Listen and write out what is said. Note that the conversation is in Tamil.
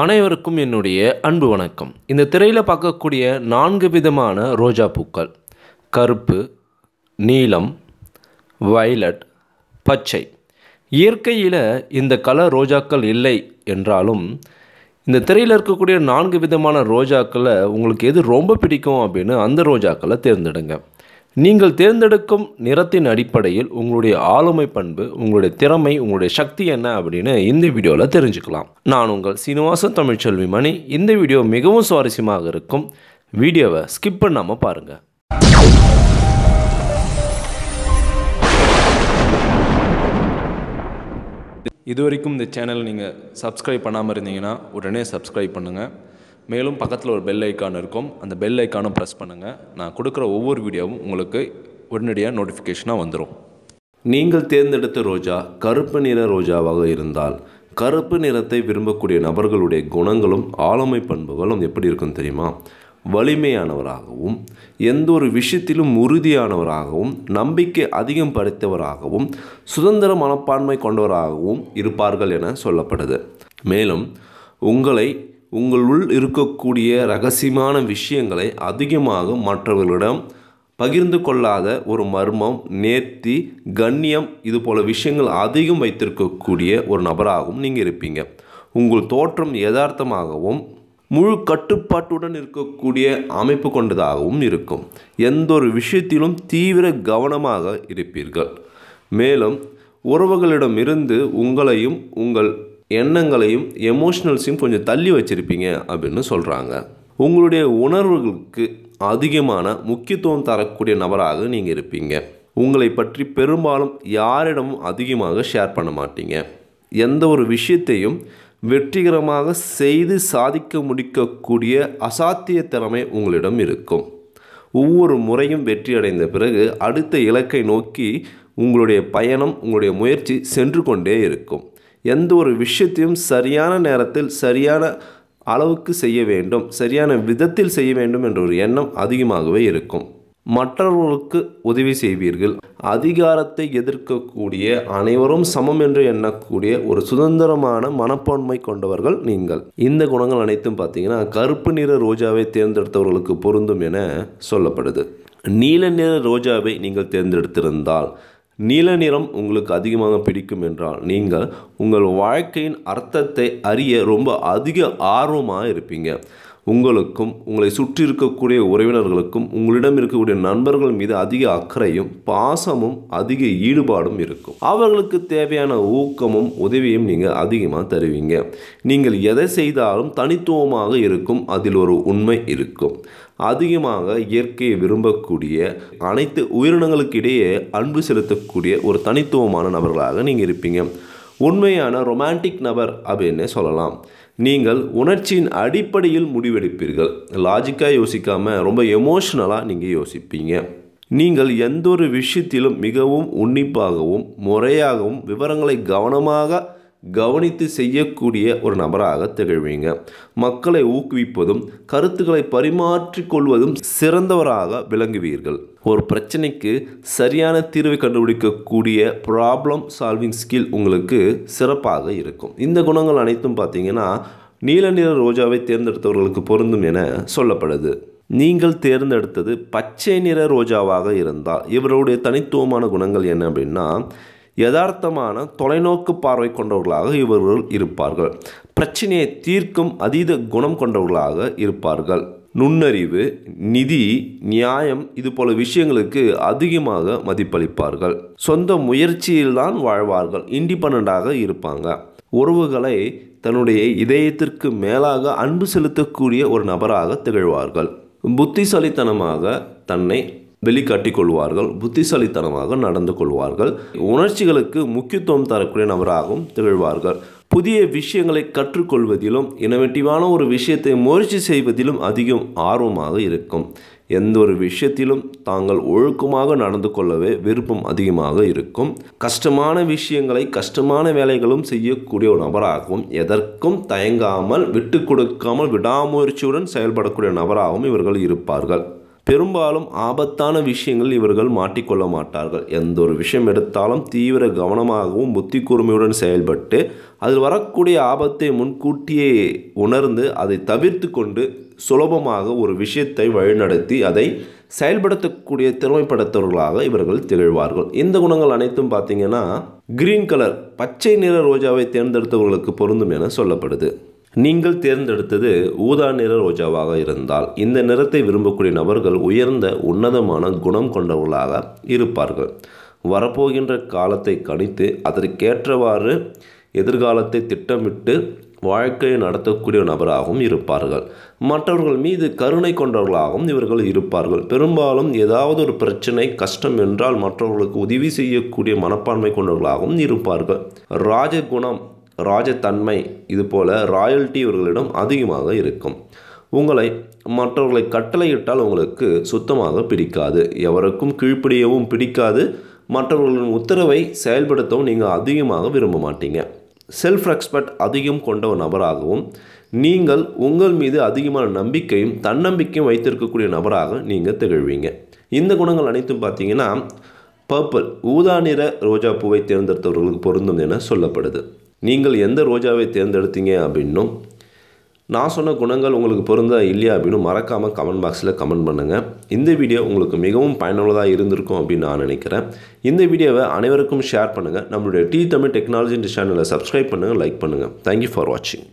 அனைவருக்கும் என்னுடைய அன்பு வணக்கம் இந்த திரையில் பார்க்கக்கூடிய நான்கு விதமான ரோஜா பூக்கள் கருப்பு நீலம் வயலட் பச்சை இயற்கையில் இந்த கலர் ரோஜாக்கள் இல்லை என்றாலும் இந்த திரையில் இருக்கக்கூடிய நான்கு விதமான ரோஜாக்களை உங்களுக்கு எது ரொம்ப பிடிக்கும் அப்படின்னு அந்த ரோஜாக்களை தேர்ந்தெடுங்க நீங்கள் தேர்ந்தெடுக்கும் நிறத்தின் அடிப்படையில் உங்களுடைய ஆளுமை பண்பு உங்களுடைய திறமை உங்களுடைய சக்தி என்ன அப்படின்னு இந்த வீடியோவில் தெரிஞ்சுக்கலாம் நான் உங்கள் சீனிவாசன் தமிழ்ச்செல்வி மணி இந்த வீடியோ மிகவும் சுவாரஸ்யமாக இருக்கும் வீடியோவை ஸ்கிப் பண்ணாமல் பாருங்கள் இது வரைக்கும் இந்த சேனல் நீங்கள் சப்ஸ்கிரைப் பண்ணாமல் இருந்தீங்கன்னா உடனே சப்ஸ்கிரைப் பண்ணுங்கள் மேலும் பக்கத்தில் ஒரு பெல் ஐக்கான் இருக்கும் அந்த பெல் ஐக்கானும் ப்ரெஸ் பண்ணுங்கள் நான் கொடுக்குற ஒவ்வொரு வீடியோவும் உங்களுக்கு உடனடியாக நோட்டிஃபிகேஷனாக வந்துடும் நீங்கள் தேர்ந்தெடுத்த ரோஜா கருப்பு நிற ரோஜாவாக இருந்தால் கருப்பு நிறத்தை விரும்பக்கூடிய நபர்களுடைய குணங்களும் ஆளுமை பண்புகளும் எப்படி இருக்கும் தெரியுமா வலிமையானவராகவும் எந்த ஒரு விஷயத்திலும் உறுதியானவராகவும் நம்பிக்கை அதிகம் படைத்தவராகவும் சுதந்திர மனப்பான்மை கொண்டவராகவும் இருப்பார்கள் என சொல்லப்படுது மேலும் உங்களை உங்களுள் இருக்கக்கூடிய ரகசியமான விஷயங்களை அதிகமாக மற்றவர்களிடம் பகிர்ந்து கொள்ளாத ஒரு மர்மம் நேர்த்தி கண்ணியம் இது போல விஷயங்கள் அதிகம் வைத்திருக்கக்கூடிய ஒரு நபராகவும் நீங்கள் இருப்பீங்க உங்கள் தோற்றம் யதார்த்தமாகவும் முழு கட்டுப்பாட்டுடன் இருக்கக்கூடிய அமைப்பு கொண்டதாகவும் இருக்கும் எந்த ஒரு விஷயத்திலும் தீவிர கவனமாக இருப்பீர்கள் மேலும் உறவுகளிடமிருந்து உங்களையும் உங்கள் எண்ணங்களையும் எமோஷ்னல்ஸையும் கொஞ்சம் தள்ளி வச்சுருப்பீங்க அப்படின்னு சொல்கிறாங்க உங்களுடைய உணர்வுகளுக்கு அதிகமான முக்கியத்துவம் தரக்கூடிய நபராக நீங்கள் இருப்பீங்க உங்களை பற்றி பெரும்பாலும் யாரிடமும் அதிகமாக ஷேர் பண்ண மாட்டீங்க எந்த ஒரு விஷயத்தையும் வெற்றிகரமாக செய்து சாதிக்க முடிக்கக்கூடிய அசாத்திய திறமை உங்களிடம் இருக்கும் ஒவ்வொரு முறையும் வெற்றி அடைந்த பிறகு அடுத்த இலக்கை நோக்கி உங்களுடைய பயணம் உங்களுடைய முயற்சி சென்று கொண்டே இருக்கும் எந்த ஒரு விஷயத்தையும் சரியான நேரத்தில் சரியான அளவுக்கு செய்ய வேண்டும் சரியான விதத்தில் செய்ய வேண்டும் என்ற ஒரு எண்ணம் அதிகமாகவே இருக்கும் மற்றவர்களுக்கு உதவி செய்வீர்கள் அதிகாரத்தை எதிர்க்கக்கூடிய அனைவரும் சமம் என்று எண்ணக்கூடிய ஒரு சுதந்திரமான மனப்பான்மை கொண்டவர்கள் நீங்கள் இந்த குணங்கள் அனைத்தும் பார்த்தீங்கன்னா கருப்பு நிற ரோஜாவை தேர்ந்தெடுத்தவர்களுக்கு பொருந்தும் என சொல்லப்படுது நீல நிற ரோஜாவை நீங்கள் தேர்ந்தெடுத்திருந்தால் நீல நிறம் உங்களுக்கு அதிகமாக பிடிக்கும் என்றால் நீங்கள் உங்கள் வாழ்க்கையின் அர்த்தத்தை அறிய ரொம்ப அதிக ஆர்வமாக இருப்பீங்க உங்களுக்கும் உங்களை சுற்றி இருக்கக்கூடிய உறவினர்களுக்கும் உங்களிடம் இருக்கக்கூடிய நண்பர்கள் மீது அதிக அக்கறையும் பாசமும் அதிக ஈடுபாடும் இருக்கும் அவர்களுக்கு தேவையான ஊக்கமும் உதவியும் நீங்கள் அதிகமாக தருவீங்க நீங்கள் எதை செய்தாலும் தனித்துவமாக இருக்கும் அதில் ஒரு உண்மை இருக்கும் அதிகமாக இயற்கையை விரும்பக்கூடிய அனைத்து உயிரினங்களுக்கிடையே அன்பு செலுத்தக்கூடிய ஒரு தனித்துவமான நபர்களாக நீங்கள் இருப்பீங்க உண்மையான ரொமான்டிக் நபர் அப்படின்னு சொல்லலாம் நீங்கள் உணர்ச்சியின் அடிப்படையில் முடிவெடுப்பீர்கள் லாஜிக்காக யோசிக்காமல் ரொம்ப எமோஷ்னலாக நீங்கள் யோசிப்பீங்க நீங்கள் எந்த ஒரு விஷயத்திலும் மிகவும் உன்னிப்பாகவும் முறையாகவும் விவரங்களை கவனமாக கவனித்து செய்யக்கூடிய ஒரு நபராக திகழ்வீங்க மக்களை ஊக்குவிப்பதும் கருத்துக்களை பரிமாற்றிக்கொள்வதும் சிறந்தவராக விளங்குவீர்கள் ஒரு பிரச்சனைக்கு சரியான தீர்வை கண்டுபிடிக்கக்கூடிய ப்ராப்ளம் சால்விங் ஸ்கில் உங்களுக்கு சிறப்பாக இருக்கும் இந்த குணங்கள் அனைத்தும் பார்த்தீங்கன்னா நீல நிற ரோஜாவை தேர்ந்தெடுத்தவர்களுக்கு பொருந்தும் என சொல்லப்படுது நீங்கள் தேர்ந்தெடுத்தது பச்சை நிற ரோஜாவாக இருந்தால் இவருடைய தனித்துவமான குணங்கள் என்ன அப்படின்னா யதார்த்தமான தொலைநோக்கு பார்வை கொண்டவர்களாக இவர்கள் இருப்பார்கள் பிரச்சனையை தீர்க்கும் அதீத குணம் கொண்டவர்களாக இருப்பார்கள் நுண்ணறிவு நிதி நியாயம் இது போல விஷயங்களுக்கு அதிகமாக மதிப்பளிப்பார்கள் சொந்த முயற்சியில்தான் வாழ்வார்கள் இண்டிபெண்டாக இருப்பாங்க உறவுகளை தன்னுடைய இதயத்திற்கு மேலாக அன்பு செலுத்தக்கூடிய ஒரு நபராக திகழ்வார்கள் புத்திசாலித்தனமாக தன்னை வெளிக்காட்டி கொள்வார்கள் புத்திசாலித்தனமாக நடந்து கொள்வார்கள் உணர்ச்சிகளுக்கு முக்கியத்துவம் தரக்கூடிய நபராகவும் திகழ்வார்கள் புதிய விஷயங்களை கற்றுக்கொள்வதிலும் இனவெட்டிவான ஒரு விஷயத்தை முயற்சி செய்வதிலும் அதிகம் ஆர்வமாக இருக்கும் எந்த ஒரு விஷயத்திலும் தாங்கள் ஒழுக்கமாக நடந்து கொள்ளவே விருப்பம் அதிகமாக இருக்கும் கஷ்டமான விஷயங்களை கஷ்டமான வேலைகளும் செய்யக்கூடிய ஒரு நபராகவும் எதற்கும் தயங்காமல் விட்டு கொடுக்காமல் விடாமுயற்சியுடன் செயல்படக்கூடிய நபராகவும் இவர்கள் இருப்பார்கள் பெரும்பாலும் ஆபத்தான விஷயங்கள் இவர்கள் மாட்டிக்கொள்ள மாட்டார்கள் எந்த ஒரு விஷயம் எடுத்தாலும் தீவிர கவனமாகவும் புத்தி கூர்மையுடன் செயல்பட்டு அதில் வரக்கூடிய ஆபத்தை முன்கூட்டியே உணர்ந்து அதை தவிர்த்து கொண்டு சுலபமாக ஒரு விஷயத்தை வழிநடத்தி அதை செயல்படுத்தக்கூடிய திறமைப்படுத்தவர்களாக இவர்கள் திகழ்வார்கள் இந்த குணங்கள் அனைத்தும் பார்த்திங்கன்னா கிரீன் கலர் பச்சை நிற ரோஜாவை தேர்ந்தெடுத்தவர்களுக்கு பொருந்தும் என சொல்லப்படுது நீங்கள் தேர்ந்தெடுத்தது ஊதா நிற ரோஜாவாக இருந்தால் இந்த நிறத்தை விரும்பக்கூடிய நபர்கள் உயர்ந்த உன்னதமான குணம் கொண்டவர்களாக இருப்பார்கள் வரப்போகின்ற காலத்தை கணித்து அதற்கேற்றவாறு எதிர்காலத்தை திட்டமிட்டு வாழ்க்கையை நடத்தக்கூடிய நபராகவும் இருப்பார்கள் மற்றவர்கள் மீது கருணை கொண்டவர்களாகவும் இவர்கள் இருப்பார்கள் பெரும்பாலும் ஏதாவது ஒரு பிரச்சனை கஷ்டம் என்றால் மற்றவர்களுக்கு உதவி செய்யக்கூடிய மனப்பான்மை கொண்டவர்களாகவும் இருப்பார்கள் ராஜகுணம் ராஜத்தன்மை இதுபோல் ராயல்டி இவர்களிடம் அதிகமாக இருக்கும் உங்களை மற்றவர்களை கட்டளையிட்டால் உங்களுக்கு சுத்தமாக பிடிக்காது எவருக்கும் கீழ்ப்படியவும் பிடிக்காது மற்றவர்களின் உத்தரவை செயல்படுத்தவும் நீங்கள் அதிகமாக விரும்ப மாட்டீங்க செல்ஃப் ரெஸ்பெக்ட் அதிகம் கொண்ட ஒரு நபராகவும் நீங்கள் உங்கள் மீது அதிகமான நம்பிக்கையும் தன்னம்பிக்கையும் வைத்திருக்கக்கூடிய நபராக நீங்கள் திகழ்வீங்க இந்த குணங்கள் அனைத்தும் பார்த்தீங்கன்னா பர்பிள் ஊதா நிற ரோஜா பூவை தேர்ந்தெடுத்தவர்களுக்கு பொருந்தும் என சொல்லப்படுது நீங்கள் எந்த ரோஜாவை தேர்ந்தெடுத்தீங்க அப்படின்னும் நான் சொன்ன குணங்கள் உங்களுக்கு பொருந்தா இல்லையா அப்படின்னு மறக்காமல் கமெண்ட் பாக்ஸில் கமெண்ட் பண்ணுங்கள் இந்த வீடியோ உங்களுக்கு மிகவும் பயனுள்ளதாக இருந்திருக்கும் அப்படின்னு நான் நினைக்கிறேன் இந்த வீடியோவை அனைவருக்கும் ஷேர் பண்ணுங்கள் நம்மளுடைய டி தமிழ் டெக்னாலஜி சேனலை சப்ஸ்கிரைப் பண்ணுங்கள் லைக் பண்ணுங்கள் தேங்க்யூ ஃபார் வாட்சிங்